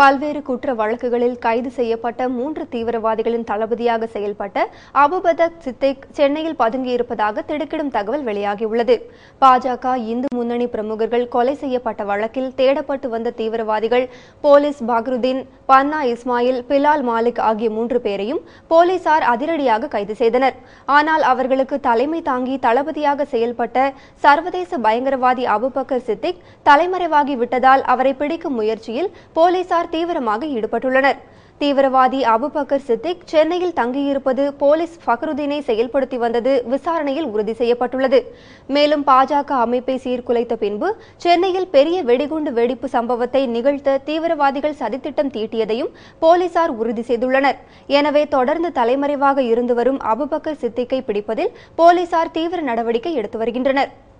பல்வேறு குற்ற வழக்குகளில் கைது செய்யப்பட்ட மூன்று தீவிரவாதிகளின் தளபதியாக செயல்பட்ட அபுபதக் சித்திக் சென்னையில் பதுங்கியிருப்பதாக திடுக்கிடும் தகவல் வெளியாகியுள்ளது பாஜக இந்து முன்னணி பிரமுகர்கள் கொலை செய்யப்பட்ட வழக்கில் தேடப்பட்டு வந்த தீவிரவாதிகள் போலீஸ் பக்ருதீன் பன்னா இஸ்மாயில் பிலால் மாலிக் ஆகிய மூன்று பேரையும் போலீசார் அதிரடியாக கைது செய்தனர் ஆனால் அவர்களுக்கு தலைமை தாங்கி தளபதியாக செயல்பட்ட சர்வதேச பயங்கரவாதி அபுபக்கர் சித்திக் தலைமறைவாகிவிட்டதால் அவரை பிடிக்கும் முயற்சியில் போலீசார் போலீசார் தீவிரமாக ஈடுபட்டுள்ளனர் தீவிரவாதி அபுபக்கர் சித்திக் சென்னையில் தங்கியிருப்பது போலீஸ் ஃபக்ருதீனை செயல்படுத்தி வந்தது விசாரணையில் உறுதி செய்யப்பட்டுள்ளது மேலும் பாஜக அமைப்பை சீர்குலைத்த பின்பு சென்னையில் பெரிய வெடிகுண்டு வெடிப்பு சம்பவத்தை நிகழ்த்த தீவிரவாதிகள் சதித்திட்டம் தீட்டியதையும் போலீசார் உறுதி செய்துள்ளனர் எனவே தொடர்ந்து தலைமறைவாக இருந்து வரும் அபுபக்கர் சித்திக்கை பிடிப்பதில் போலீசார் தீவிர நடவடிக்கை எடுத்து வருகின்றனா்